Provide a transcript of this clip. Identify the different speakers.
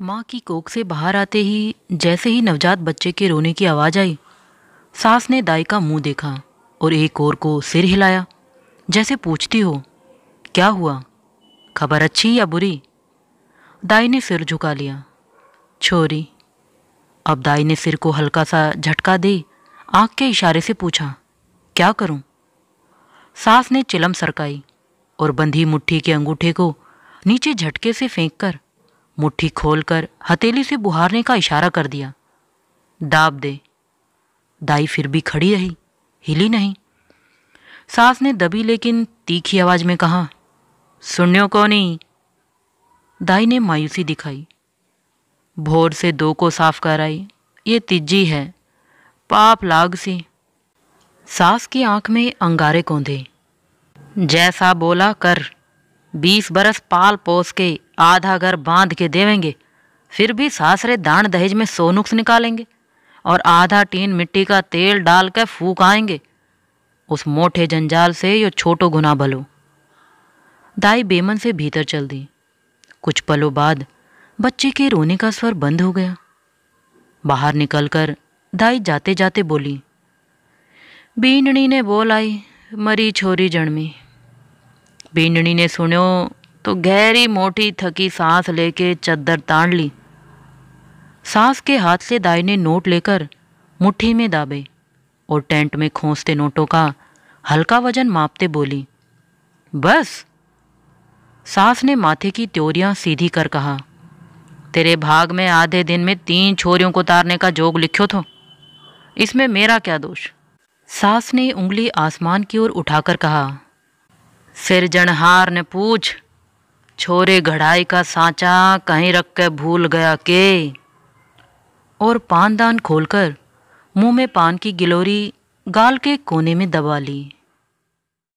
Speaker 1: माँ की कोख से बाहर आते ही जैसे ही नवजात बच्चे के रोने की आवाज़ आई सास ने दाई का मुंह देखा और एक और को सिर हिलाया जैसे पूछती हो क्या हुआ खबर अच्छी या बुरी दाई ने सिर झुका लिया छोरी अब दाई ने सिर को हल्का सा झटका दे आंख के इशारे से पूछा क्या करूं? सास ने चिलम सरकाई और बंधी मुट्ठी के अंगूठे को नीचे झटके से फेंक कर मुट्ठी खोलकर हथेली से बुहारने का इशारा कर दिया दाब दे दाई फिर भी खड़ी रही हिली नहीं सास ने दबी लेकिन तीखी आवाज में कहा सुनियो को नहीं दाई ने मायूसी दिखाई भोर से दो को साफ कर आई ये तिज्जी है पाप लाग सी सास की आंख में अंगारे कोंधे जैसा बोला कर बीस बरस पाल पोस के आधा घर बांध के देवेंगे फिर भी सासरे दान दहेज में सो नुक्स निकालेंगे और आधा टीन मिट्टी का तेल डाल कर फूक आएंगे उस मोटे जंजाल से यो छोटो गुना भलो दाई बेमन से भीतर चल दी कुछ पलों बाद बच्चे के रोने का स्वर बंद हो गया बाहर निकलकर दाई जाते जाते बोली बीनड़ी ने बोल आई मरी छोरी जन्मी बीनड़ी ने सुनो तो गहरी मोटी थकी सांस लेके चद्दर ताड़ ली सांस के हाथ से दाई ने नोट लेकर मुट्ठी में दाबे और टेंट में खोसते नोटों का हल्का वजन मापते बोली बस सास ने माथे की त्योरियां सीधी कर कहा तेरे भाग में आधे दिन में तीन छोरियों को तारने का जोग लिखो थो तो। इसमें मेरा क्या दोष सास ने उंगली आसमान की ओर उठाकर कहा जनहार ने पूछ छोरे घड़ाई का सांचा कहीं रख के भूल गया के और पानदान खोलकर मुंह में पान की गिलोरी गाल के कोने में दबा ली